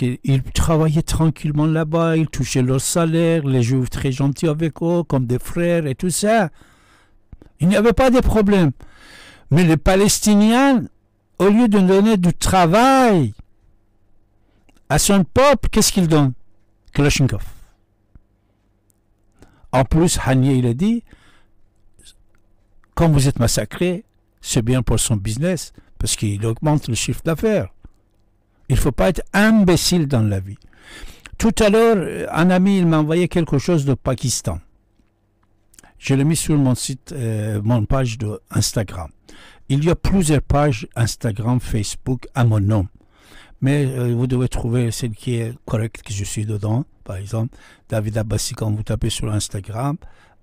Ils travaillaient tranquillement là-bas, ils touchaient leur salaire, les juifs très gentils avec eux, comme des frères et tout ça. Il n'y avait pas de problème. Mais les Palestiniens, au lieu de donner du travail à son peuple, qu'est-ce qu'ils donnent Kalashnikov. En plus, Hanier, il a dit, quand vous êtes massacré, c'est bien pour son business, parce qu'il augmente le chiffre d'affaires. Il ne faut pas être imbécile dans la vie. Tout à l'heure, euh, un ami, m'a envoyé quelque chose de Pakistan. Je l'ai mis sur mon site, euh, mon page de Instagram. Il y a plusieurs pages Instagram, Facebook à mon nom. Mais euh, vous devez trouver celle qui est correcte, que je suis dedans. Par exemple, David Abbassi, quand vous tapez sur Instagram,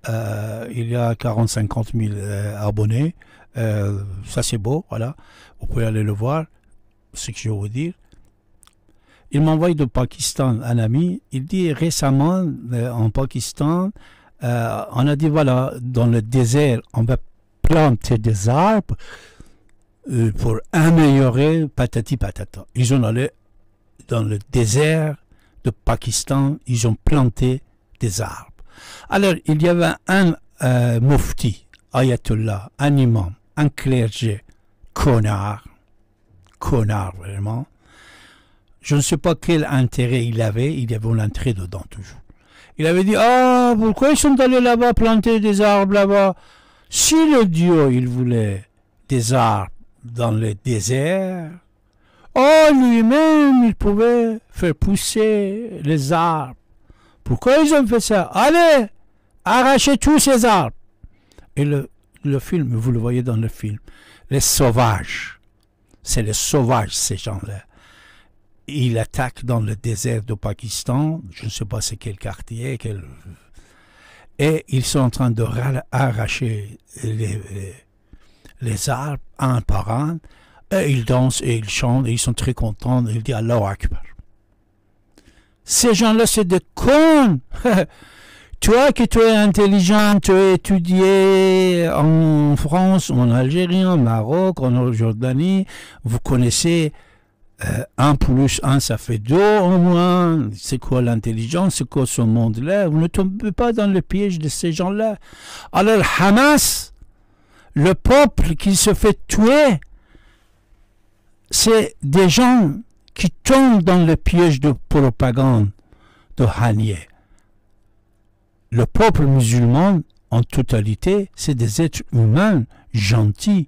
il y a 40-50 000 abonnés. ça, c'est beau, voilà. Vous pouvez aller le voir, ce que je veux vous dire. Il m'envoie de Pakistan un ami. Il dit récemment, euh, en Pakistan, euh, on a dit voilà, dans le désert, on va planter des arbres euh, pour améliorer patati patata. Ils ont allé dans le désert de Pakistan, ils ont planté des arbres. Alors, il y avait un mufti, ayatollah, un imam, un clergé, connard, connard vraiment, je ne sais pas quel intérêt il avait, il y avait dedans toujours. Il avait dit, ah, oh, pourquoi ils sont allés là-bas planter des arbres là-bas Si le Dieu, il voulait des arbres dans le désert, oh, lui-même, il pouvait faire pousser les arbres. Pourquoi ils ont fait ça Allez, arrachez tous ces arbres. Et le, le film, vous le voyez dans le film, les sauvages. C'est les sauvages, ces gens-là. Ils il attaque dans le désert du Pakistan, je ne sais pas c'est quel quartier, et ils sont en train de arracher les, les arbres un par un, et ils dansent et ils chantent, et ils sont très contents, et ils disent alors, Akbar. Ces gens-là, c'est des cons Toi qui tu es intelligent, tu as étudié en France, en Algérie, en Maroc, en Jordanie, vous connaissez euh, un plus un ça fait deux au moins. C'est quoi l'intelligence C'est quoi ce monde-là Vous ne tombez pas dans le piège de ces gens-là. Alors Hamas, le peuple qui se fait tuer, c'est des gens qui tombent dans le piège de propagande de Hanier. Le peuple musulman, en totalité, c'est des êtres humains gentils,